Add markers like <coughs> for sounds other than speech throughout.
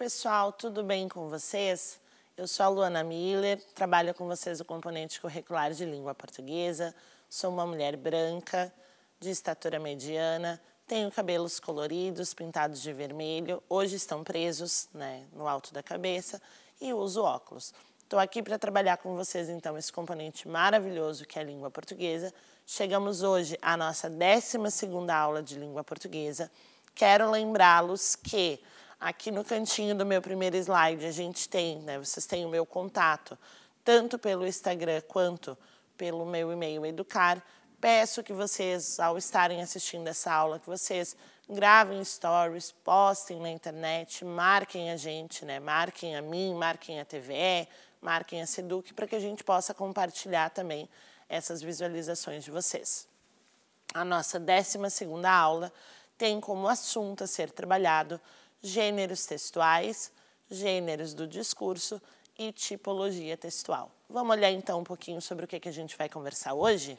pessoal, tudo bem com vocês? Eu sou a Luana Miller, trabalho com vocês o componente curricular de língua portuguesa, sou uma mulher branca, de estatura mediana, tenho cabelos coloridos, pintados de vermelho, hoje estão presos né, no alto da cabeça e uso óculos. Estou aqui para trabalhar com vocês, então, esse componente maravilhoso que é a língua portuguesa. Chegamos hoje à nossa 12 aula de língua portuguesa. Quero lembrá-los que Aqui no cantinho do meu primeiro slide, a gente tem, né, vocês têm o meu contato, tanto pelo Instagram quanto pelo meu e-mail educar. Peço que vocês, ao estarem assistindo essa aula, que vocês gravem stories, postem na internet, marquem a gente, né? marquem a mim, marquem a TVE, marquem a Seduc, para que a gente possa compartilhar também essas visualizações de vocês. A nossa 12ª aula tem como assunto a ser trabalhado gêneros textuais, gêneros do discurso e tipologia textual. Vamos olhar então um pouquinho sobre o que, a gente vai conversar hoje?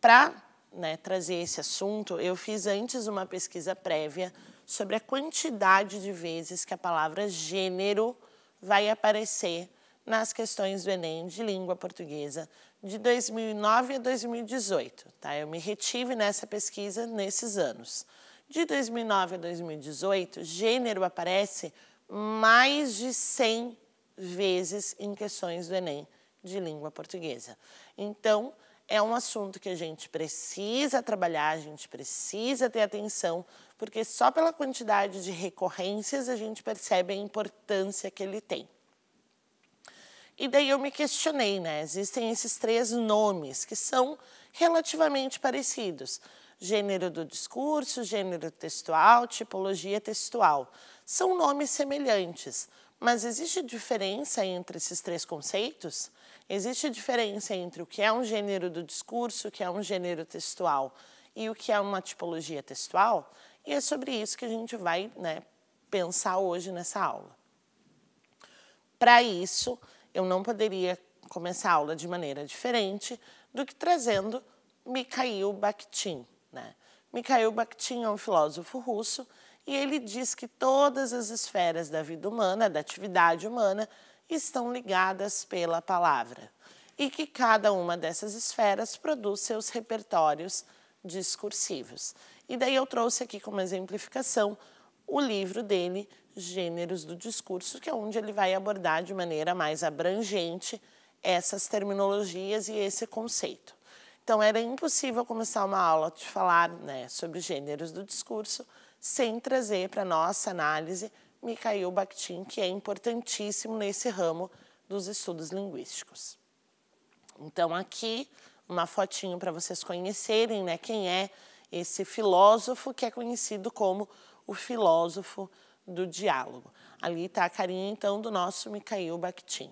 Para né, trazer esse assunto, eu fiz antes uma pesquisa prévia sobre a quantidade de vezes que a palavra gênero vai aparecer nas questões do Enem de língua portuguesa de 2009 a 2018. Tá? Eu me retive nessa pesquisa nesses anos. De 2009 a 2018, gênero aparece mais de 100 vezes em questões do Enem de língua portuguesa. Então, é um assunto que a gente precisa trabalhar, a gente precisa ter atenção, porque só pela quantidade de recorrências a gente percebe a importância que ele tem. E daí eu me questionei, né? Existem esses três nomes que são relativamente parecidos gênero do discurso, gênero textual, tipologia textual. São nomes semelhantes, mas existe diferença entre esses três conceitos? Existe diferença entre o que é um gênero do discurso, o que é um gênero textual e o que é uma tipologia textual? E é sobre isso que a gente vai né, pensar hoje nessa aula. Para isso, eu não poderia começar a aula de maneira diferente do que trazendo Mikhail Bakhtin. Né? Mikhail Bakhtin é um filósofo russo e ele diz que todas as esferas da vida humana, da atividade humana, estão ligadas pela palavra e que cada uma dessas esferas produz seus repertórios discursivos. E daí eu trouxe aqui como exemplificação o livro dele, Gêneros do Discurso, que é onde ele vai abordar de maneira mais abrangente essas terminologias e esse conceito. Então, era impossível começar uma aula de falar né, sobre gêneros do discurso sem trazer para nossa análise Mikhail Bakhtin, que é importantíssimo nesse ramo dos estudos linguísticos. Então, aqui, uma fotinho para vocês conhecerem né, quem é esse filósofo que é conhecido como o filósofo do diálogo. Ali está a carinha, então, do nosso Mikhail Bakhtin.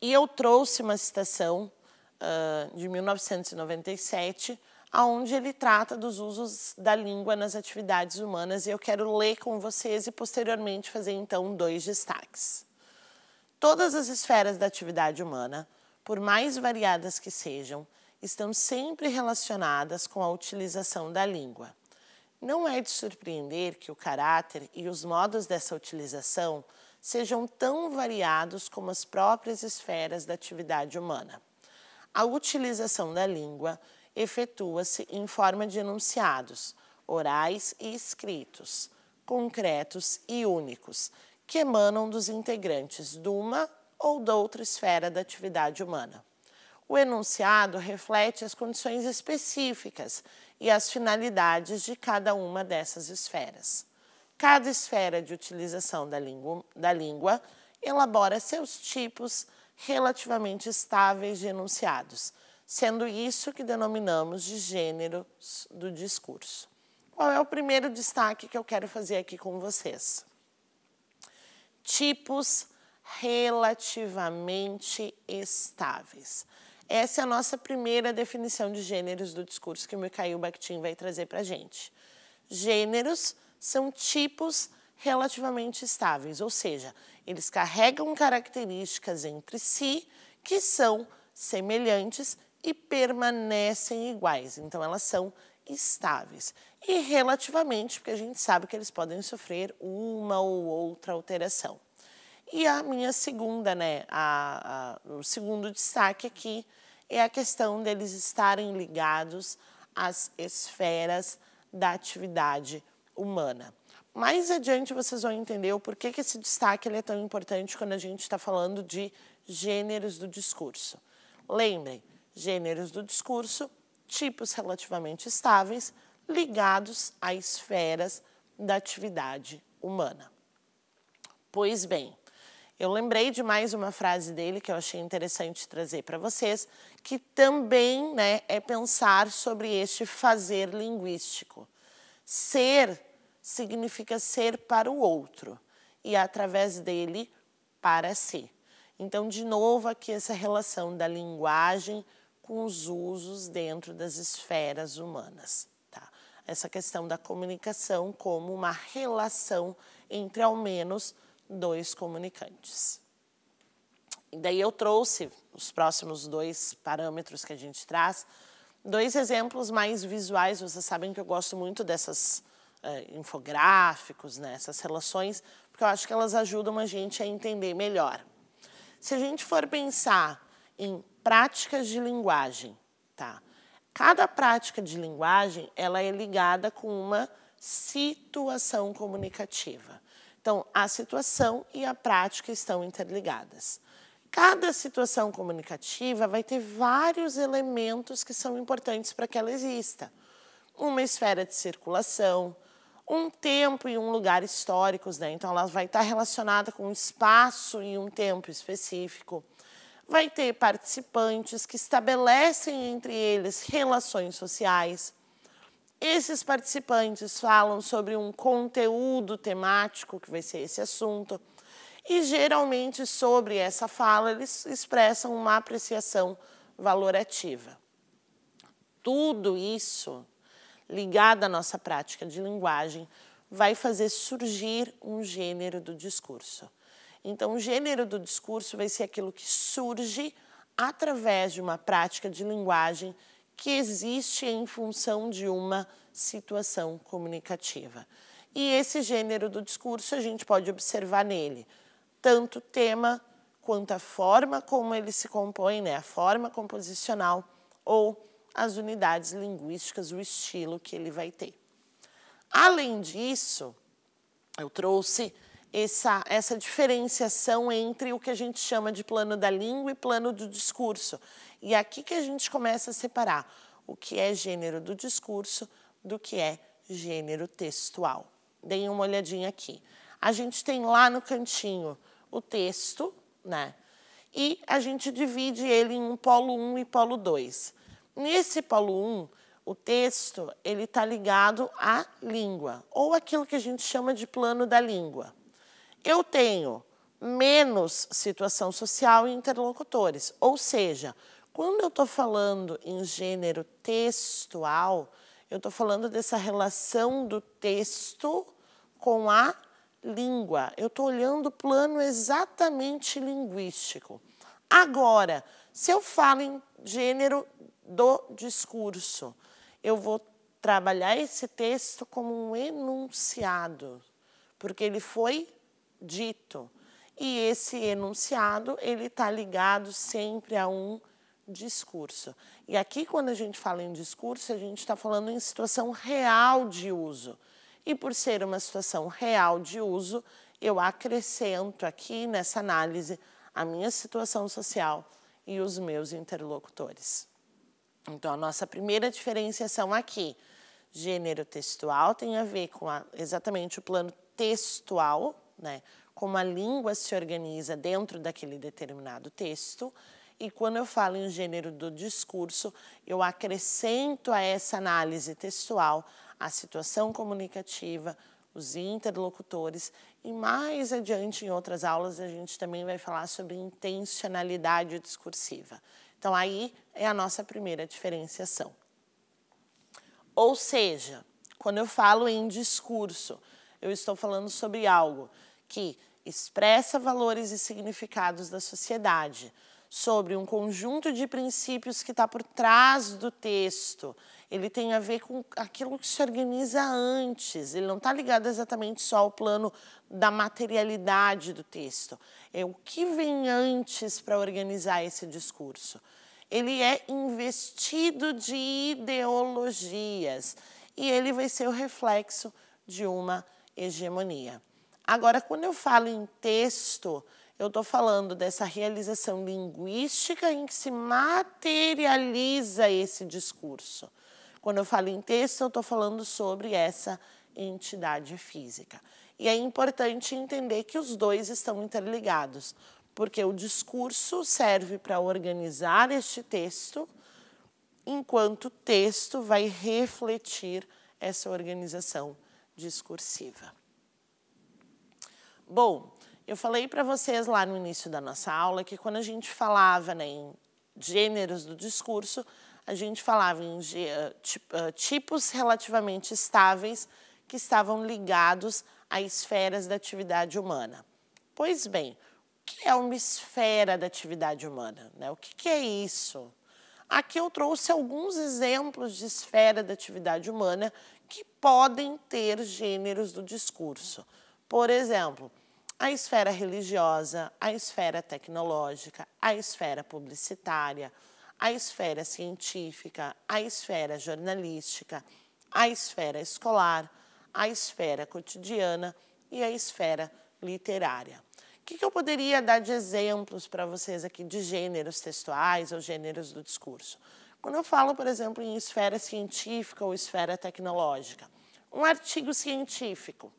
E eu trouxe uma citação ah, de 1997, aonde ele trata dos usos da língua nas atividades humanas e eu quero ler com vocês e posteriormente fazer então dois destaques. Todas as esferas da atividade humana, por mais variadas que sejam, estão sempre relacionadas com a utilização da língua. Não é de surpreender que o caráter e os modos dessa utilização sejam tão variados como as próprias esferas da atividade humana. A utilização da língua efetua-se em forma de enunciados, orais e escritos, concretos e únicos, que emanam dos integrantes de uma ou de outra esfera da atividade humana. O enunciado reflete as condições específicas e as finalidades de cada uma dessas esferas. Cada esfera de utilização da língua, da língua elabora seus tipos relativamente estáveis de enunciados, sendo isso que denominamos de gêneros do discurso. Qual é o primeiro destaque que eu quero fazer aqui com vocês? Tipos relativamente estáveis. Essa é a nossa primeira definição de gêneros do discurso que o Mikhail Bakhtin vai trazer para a gente. Gêneros são tipos relativamente estáveis, ou seja, eles carregam características entre si que são semelhantes e permanecem iguais. Então, elas são estáveis. E relativamente, porque a gente sabe que eles podem sofrer uma ou outra alteração. E a minha segunda, né, a, a, o segundo destaque aqui é a questão deles estarem ligados às esferas da atividade humana mais adiante vocês vão entender o porquê que esse destaque é tão importante quando a gente está falando de gêneros do discurso. Lembrem, gêneros do discurso, tipos relativamente estáveis, ligados a esferas da atividade humana. Pois bem, eu lembrei de mais uma frase dele que eu achei interessante trazer para vocês, que também né, é pensar sobre este fazer linguístico. Ser significa ser para o outro e é através dele para si. Então, de novo, aqui essa relação da linguagem com os usos dentro das esferas humanas. Tá? Essa questão da comunicação como uma relação entre ao menos dois comunicantes. E daí eu trouxe os próximos dois parâmetros que a gente traz, dois exemplos mais visuais. Vocês sabem que eu gosto muito dessas uh, infográficos, né, essas relações, porque eu acho que elas ajudam a gente a entender melhor. Se a gente for pensar em práticas de linguagem, tá? Cada prática de linguagem, ela é ligada com uma situação comunicativa. Então, a situação e a prática estão interligadas. Cada situação comunicativa vai ter vários elementos que são importantes para que ela exista. Uma esfera de circulação, um tempo e um lugar históricos, né? Então ela vai estar relacionada com um espaço e um tempo específico. Vai ter participantes que estabelecem entre eles relações sociais. Esses participantes falam sobre um conteúdo temático, que vai ser esse assunto, e geralmente sobre essa fala eles expressam uma apreciação valorativa. Tudo isso ligada à nossa prática de linguagem, vai fazer surgir um gênero do discurso. Então, o gênero do discurso vai ser aquilo que surge através de uma prática de linguagem que existe em função de uma situação comunicativa. E esse gênero do discurso a gente pode observar nele tanto o tema quanto a forma como ele se compõe, né? a forma composicional ou as unidades linguísticas, o estilo que ele vai ter. Além disso, eu trouxe essa, essa diferenciação entre o que a gente chama de plano da língua e plano do discurso. E é aqui que a gente começa a separar o que é gênero do discurso do que é gênero textual. Deem uma olhadinha aqui. A gente tem lá no cantinho o texto, né? E a gente divide ele em um polo 1 e polo 2. Nesse polo 1, o texto ele está ligado à língua, ou aquilo que a gente chama de plano da língua. Eu tenho menos situação social e interlocutores, ou seja, quando eu estou falando em gênero textual, eu estou falando dessa relação do texto com a língua. Eu estou olhando o plano exatamente linguístico. Agora, se eu falo em gênero do discurso. Eu vou trabalhar esse texto como um enunciado, porque ele foi dito. E esse enunciado, ele está ligado sempre a um discurso. E aqui, quando a gente fala em discurso, a gente está falando em situação real de uso. E por ser uma situação real de uso, eu acrescento aqui nessa análise a minha situação social e os meus interlocutores. Então, a nossa primeira diferenciação aqui, gênero textual, tem a ver com a, exatamente o plano textual, né? como a língua se organiza dentro daquele determinado texto. E quando eu falo em gênero do discurso, eu acrescento a essa análise textual a situação comunicativa, os interlocutores. E mais adiante, em outras aulas, a gente também vai falar sobre intencionalidade discursiva. Então, aí é a nossa primeira diferenciação. Ou seja, quando eu falo em discurso, eu estou falando sobre algo que expressa valores e significados da sociedade, sobre um conjunto de princípios que está por trás do texto. Ele tem a ver com aquilo que se organiza antes. Ele não está ligado exatamente só ao plano da materialidade do texto. É o que vem antes para organizar esse discurso. Ele é investido de ideologias e ele vai ser o reflexo de uma hegemonia. Agora, quando eu falo em texto, eu estou falando dessa realização linguística em que se materializa esse discurso. Quando eu falo em texto, eu estou falando sobre essa entidade física. E é importante entender que os dois estão interligados, porque o discurso serve para organizar este texto, enquanto o texto vai refletir essa organização discursiva. Bom, eu falei para vocês lá no início da nossa aula que quando a gente falava né, em gêneros do discurso, a gente falava em eh, eh, tipos relativamente estáveis que estavam ligados a esferas da atividade humana. Pois bem, o que é uma esfera da atividade humana? Né? O que é isso? Aqui eu trouxe alguns exemplos de esfera da atividade humana que podem ter gêneros do discurso. Por exemplo, a esfera religiosa, a esfera tecnológica, a esfera publicitária, a esfera científica, a esfera jornalística, a esfera escolar, a esfera cotidiana e a esfera literária. O que, que eu poderia dar de exemplos para vocês aqui de gêneros textuais ou gêneros do discurso? Quando eu falo, por exemplo, em esfera científica ou esfera tecnológica, um artigo científico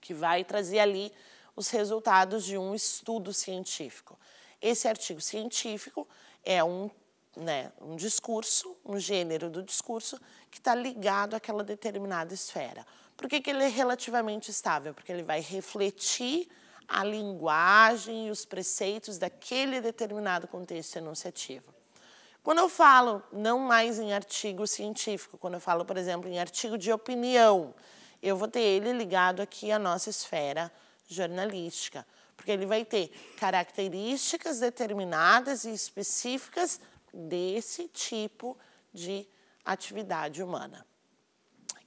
que vai trazer ali os resultados de um estudo científico. Esse artigo científico é um, né, um discurso, um gênero do discurso que está ligado àquela determinada esfera. Por que, que ele é relativamente estável? Porque ele vai refletir a linguagem e os preceitos daquele determinado contexto enunciativo. Quando eu falo não mais em artigo científico, quando eu falo, por exemplo, em artigo de opinião, eu vou ter ele ligado aqui à nossa esfera jornalística, porque ele vai ter características determinadas e específicas desse tipo de atividade humana.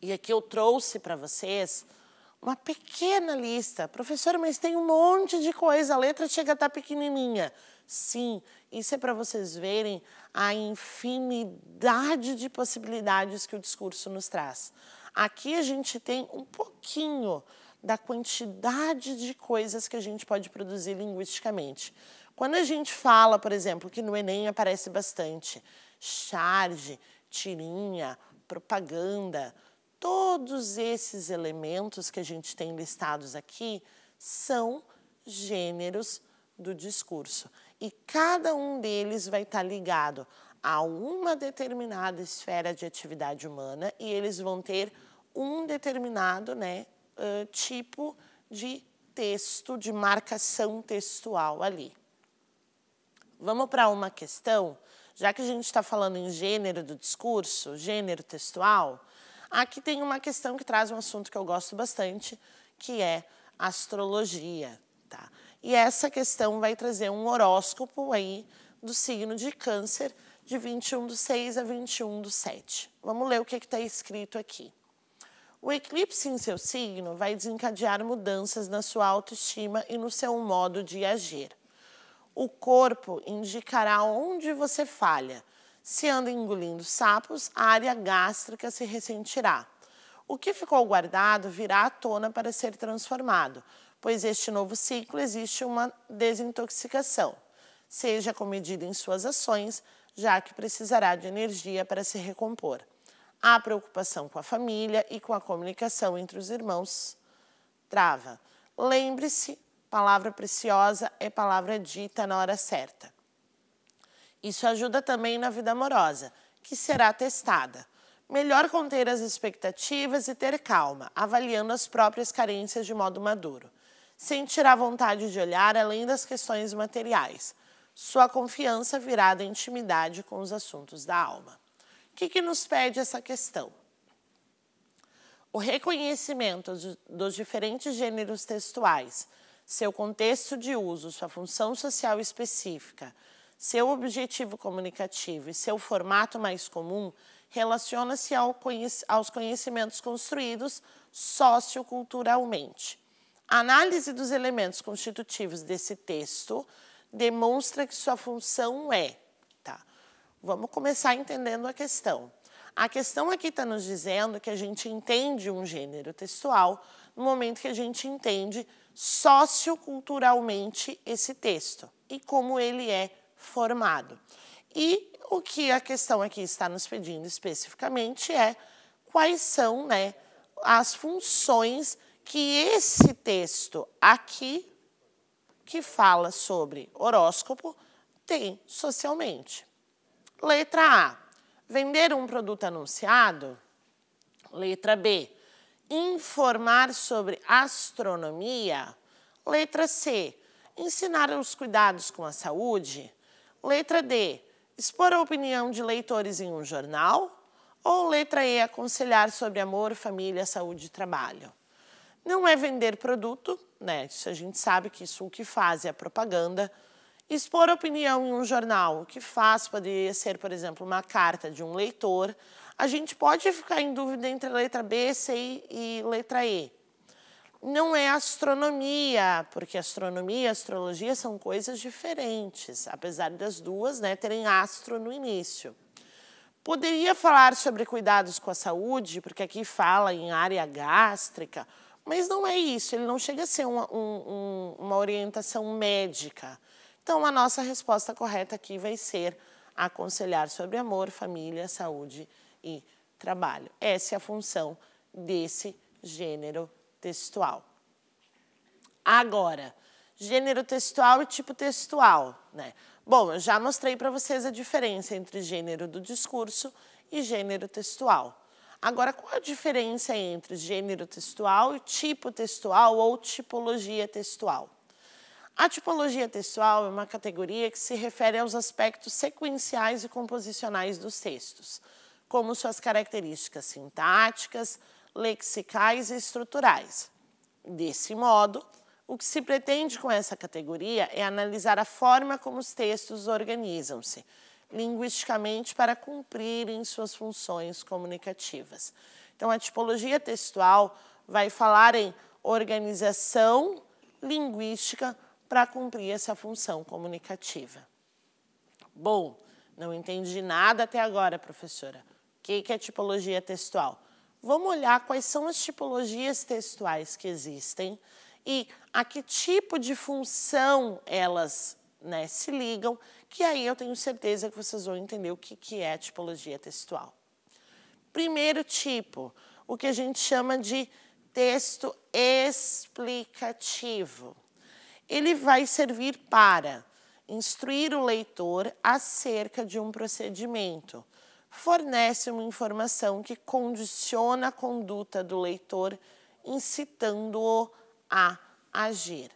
E aqui eu trouxe para vocês uma pequena lista. Professora, mas tem um monte de coisa, a letra chega a estar tá pequenininha. Sim, isso é para vocês verem a infinidade de possibilidades que o discurso nos traz. Aqui a gente tem um pouquinho da quantidade de coisas que a gente pode produzir linguisticamente. Quando a gente fala, por exemplo, que no Enem aparece bastante charge, tirinha, propaganda, todos esses elementos que a gente tem listados aqui são gêneros do discurso. E cada um deles vai estar ligado a uma determinada esfera de atividade humana e eles vão ter um determinado né, uh, tipo de texto, de marcação textual ali. Vamos para uma questão, já que a gente está falando em gênero do discurso, gênero textual, aqui tem uma questão que traz um assunto que eu gosto bastante, que é astrologia. Tá? E essa questão vai trazer um horóscopo aí do signo de câncer de 21 do 6 a 21 do 7. Vamos ler o que está escrito aqui. O eclipse em seu signo vai desencadear mudanças na sua autoestima e no seu modo de agir. O corpo indicará onde você falha. Se anda engolindo sapos, a área gástrica se ressentirá. O que ficou guardado virá à tona para ser transformado, pois este novo ciclo existe uma desintoxicação. Seja comedido em suas ações, já que precisará de energia para se recompor a preocupação com a família e com a comunicação entre os irmãos trava. Lembre-se, palavra preciosa é palavra dita na hora certa. Isso ajuda também na vida amorosa, que será testada. Melhor conter as expectativas e ter calma, avaliando as próprias carências de modo maduro. Sentirá vontade de olhar além das questões materiais. Sua confiança virá da intimidade com os assuntos da alma. O que, que nos pede essa questão? O reconhecimento dos diferentes gêneros textuais, seu contexto de uso, sua função social específica, seu objetivo comunicativo e seu formato mais comum relaciona-se ao conhec aos conhecimentos construídos socioculturalmente. A análise dos elementos constitutivos desse texto demonstra que sua função é tá, Vamos começar entendendo a questão. A questão aqui está nos dizendo que a gente entende um gênero textual no momento que a gente entende socioculturalmente esse texto e como ele é formado. E o que a questão aqui está nos pedindo especificamente é quais são né, as funções que esse texto aqui, que fala sobre horóscopo, tem socialmente. Letra A, vender um produto anunciado. Letra B, informar sobre astronomia. Letra C, ensinar os cuidados com a saúde. Letra D, expor a opinião de leitores em um jornal. Ou letra E, aconselhar sobre amor, família, saúde e trabalho. Não é vender produto, né? Isso a gente sabe que isso o que faz é a propaganda Expor opinião em um jornal, o que faz, poderia ser, por exemplo, uma carta de um leitor, a gente pode ficar em dúvida entre a letra B, C e letra E. Não é astronomia, porque astronomia e astrologia são coisas diferentes, apesar das duas né, terem astro no início. Poderia falar sobre cuidados com a saúde, porque aqui fala em área gástrica, mas não é isso, ele não chega a ser uma, um, uma orientação médica. Então, a nossa resposta correta aqui vai ser aconselhar sobre amor, família, saúde e trabalho. Essa é a função desse gênero textual. Agora, gênero textual e tipo textual, né? Bom, eu já mostrei para vocês a diferença entre gênero do discurso e gênero textual. Agora, qual a diferença entre gênero textual e tipo textual ou tipologia textual? A tipologia textual é uma categoria que se refere aos aspectos sequenciais e composicionais dos textos, como suas características sintáticas, lexicais e estruturais. Desse modo, o que se pretende com essa categoria é analisar a forma como os textos organizam-se linguisticamente para cumprirem suas funções comunicativas. Então, a tipologia textual vai falar em organização linguística para cumprir essa função comunicativa. Bom, não entendi nada até agora, professora. O que é tipologia textual? Vamos olhar quais são as tipologias textuais que existem e a que tipo de função elas né, se ligam, que aí eu tenho certeza que vocês vão entender o que, que é a tipologia textual. Primeiro tipo, o que a gente chama de texto explicativo ele vai servir para instruir o leitor acerca de um procedimento, fornece uma informação que condiciona a conduta do leitor, incitando-o a agir.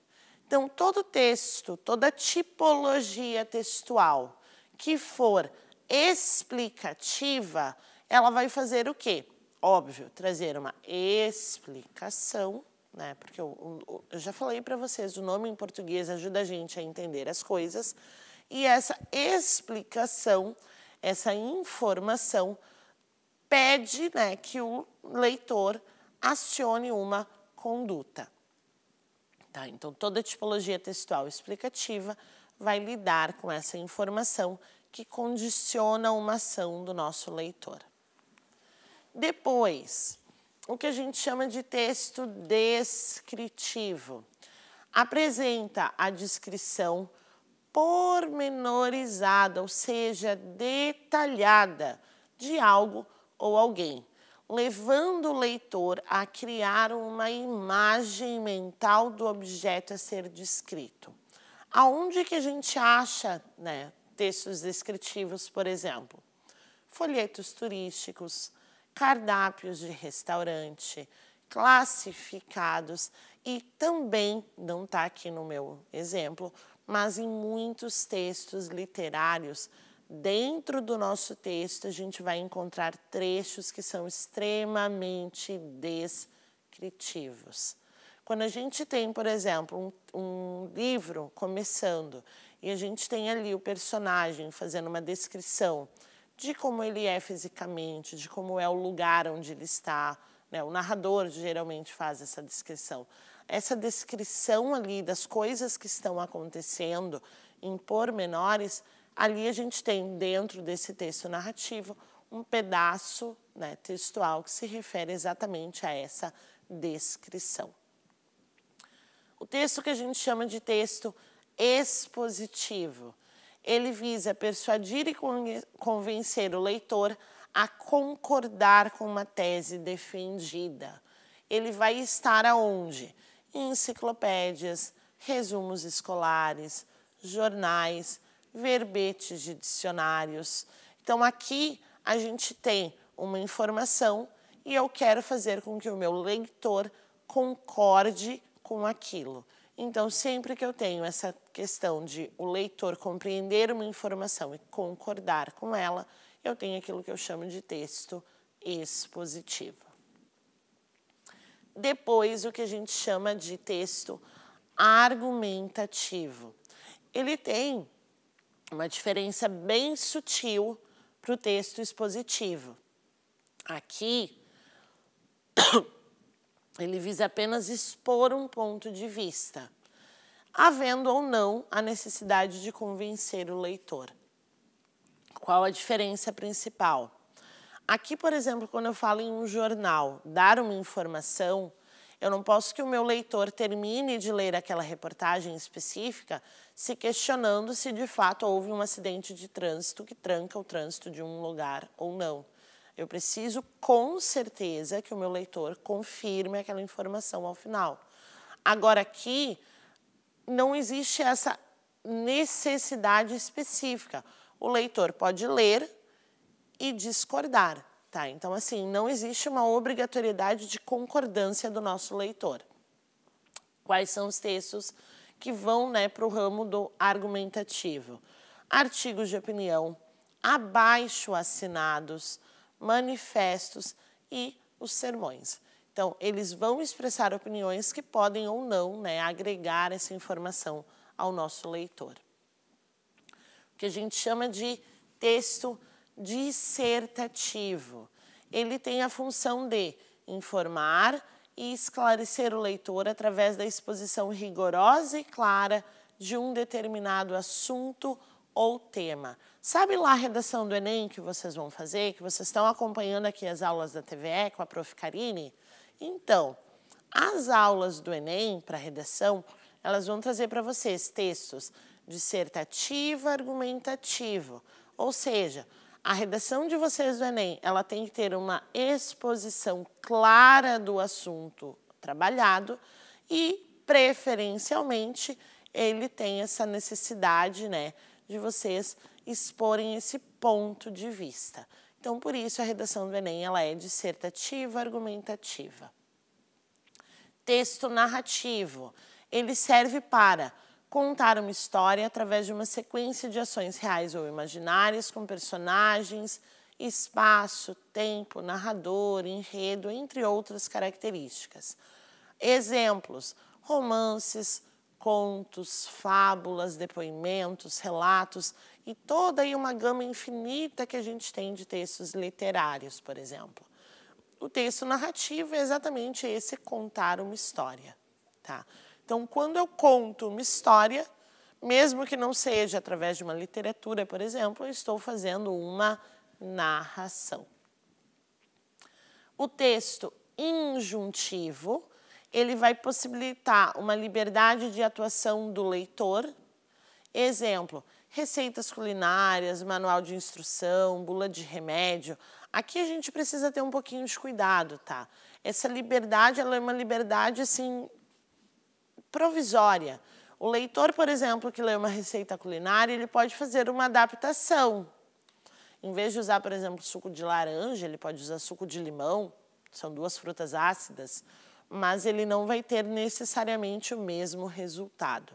Então, todo texto, toda tipologia textual que for explicativa, ela vai fazer o quê? Óbvio, trazer uma explicação né? Porque eu, eu já falei para vocês, o nome em português ajuda a gente a entender as coisas e essa explicação, essa informação pede, né, que o leitor acione uma conduta. Tá? Então toda tipologia textual explicativa vai lidar com essa informação que condiciona uma ação do nosso leitor. Depois, o que a gente chama de texto descritivo. Apresenta a descrição pormenorizada, ou seja, detalhada, de algo ou alguém, levando o leitor a criar uma imagem mental do objeto a ser descrito. Aonde que a gente acha né, textos descritivos, por exemplo? Folhetos turísticos, cardápios de restaurante classificados e também, não está aqui no meu exemplo, mas em muitos textos literários. Dentro do nosso texto, a gente vai encontrar trechos que são extremamente descritivos. Quando a gente tem, por exemplo, um, um livro começando e a gente tem ali o personagem fazendo uma descrição de como ele é fisicamente, de como é o lugar onde ele está. Né? O narrador geralmente faz essa descrição. Essa descrição ali das coisas que estão acontecendo em pormenores, ali a gente tem dentro desse texto narrativo um pedaço né, textual que se refere exatamente a essa descrição. O texto que a gente chama de texto expositivo ele visa persuadir e convencer o leitor a concordar com uma tese defendida. Ele vai estar aonde? Em enciclopédias, resumos escolares, jornais, verbetes de dicionários. Então aqui a gente tem uma informação e eu quero fazer com que o meu leitor concorde com aquilo. Então, sempre que eu tenho essa questão de o leitor compreender uma informação e concordar com ela, eu tenho aquilo que eu chamo de texto expositivo. Depois, o que a gente chama de texto argumentativo. Ele tem uma diferença bem sutil para o texto expositivo. Aqui, <coughs> Ele visa apenas expor um ponto de vista, havendo ou não a necessidade de convencer o leitor. Qual a diferença principal? Aqui, por exemplo, quando eu falo em um jornal, dar uma informação, eu não posso que o meu leitor termine de ler aquela reportagem específica se questionando se de fato houve um acidente de trânsito que tranca o trânsito de um lugar ou não. Eu preciso, com certeza, que o meu leitor confirme aquela informação ao final. Agora, aqui, não existe essa necessidade específica. O leitor pode ler e discordar, tá? Então, assim, não existe uma obrigatoriedade de concordância do nosso leitor. Quais são os textos que vão né, para o ramo do argumentativo? Artigos de opinião, abaixo assinados, manifestos e os sermões. Então, eles vão expressar opiniões que podem ou não né, agregar essa informação ao nosso leitor. O que a gente chama de texto dissertativo. Ele tem a função de informar e esclarecer o leitor através da exposição rigorosa e clara de um determinado assunto ou tema. Sabe lá a redação do Enem que vocês vão fazer, que vocês estão acompanhando aqui as aulas da TVE com a Prof. Carini? Então, as aulas do Enem para redação, elas vão trazer para vocês textos dissertativo argumentativo, ou seja, a redação de vocês do Enem, ela tem que ter uma exposição clara do assunto trabalhado e, preferencialmente, ele tem essa necessidade, né, de vocês exporem esse ponto de vista. Então, por isso, a redação do Enem ela é dissertativa argumentativa. Texto narrativo. Ele serve para contar uma história através de uma sequência de ações reais ou imaginárias com personagens, espaço, tempo, narrador, enredo, entre outras características. Exemplos: romances, contos, fábulas, depoimentos, relatos e toda aí uma gama infinita que a gente tem de textos literários, por exemplo. O texto narrativo é exatamente esse contar uma história, tá? Então, quando eu conto uma história, mesmo que não seja através de uma literatura, por exemplo, eu estou fazendo uma narração. O texto injuntivo ele vai possibilitar uma liberdade de atuação do leitor. Exemplo, receitas culinárias, manual de instrução, bula de remédio. Aqui a gente precisa ter um pouquinho de cuidado, tá? Essa liberdade, ela é uma liberdade, assim, provisória. O leitor, por exemplo, que lê uma receita culinária, ele pode fazer uma adaptação. Em vez de usar, por exemplo, suco de laranja, ele pode usar suco de limão, são duas frutas ácidas mas ele não vai ter necessariamente o mesmo resultado.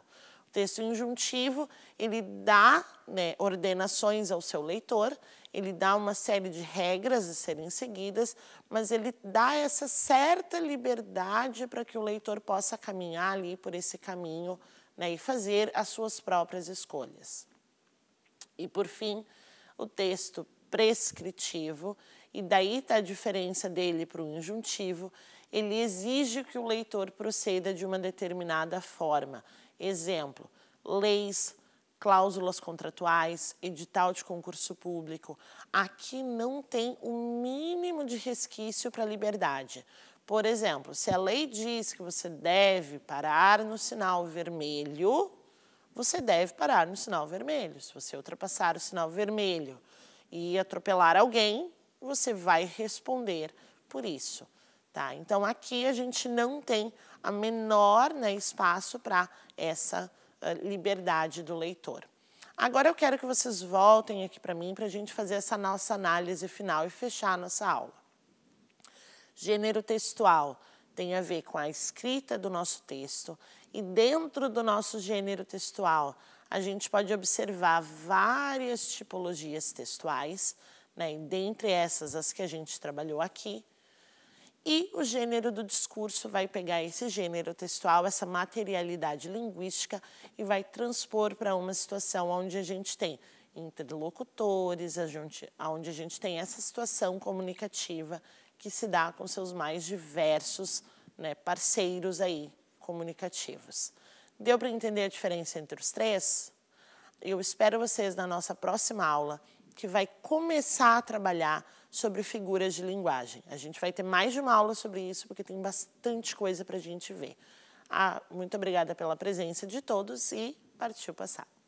O texto injuntivo, ele dá né, ordenações ao seu leitor, ele dá uma série de regras a serem seguidas, mas ele dá essa certa liberdade para que o leitor possa caminhar ali por esse caminho né, e fazer as suas próprias escolhas. E, por fim, o texto prescritivo, e daí está a diferença dele para o injuntivo, ele exige que o leitor proceda de uma determinada forma. Exemplo, leis, cláusulas contratuais, edital de concurso público. Aqui não tem o um mínimo de resquício para a liberdade. Por exemplo, se a lei diz que você deve parar no sinal vermelho, você deve parar no sinal vermelho. Se você ultrapassar o sinal vermelho e atropelar alguém, você vai responder por isso. Tá? Então, aqui a gente não tem a menor né, espaço para essa liberdade do leitor. Agora eu quero que vocês voltem aqui para mim para a gente fazer essa nossa análise final e fechar a nossa aula. Gênero textual tem a ver com a escrita do nosso texto e dentro do nosso gênero textual a gente pode observar várias tipologias textuais, né? E dentre essas as que a gente trabalhou aqui, e o gênero do discurso vai pegar esse gênero textual, essa materialidade linguística e vai transpor para uma situação onde a gente tem interlocutores, a gente, onde a gente tem essa situação comunicativa que se dá com seus mais diversos né, parceiros aí comunicativos. Deu para entender a diferença entre os três? Eu espero vocês na nossa próxima aula, que vai começar a trabalhar sobre figuras de linguagem. A gente vai ter mais de uma aula sobre isso, porque tem bastante coisa para a gente ver. Ah, muito obrigada pela presença de todos e partiu passar.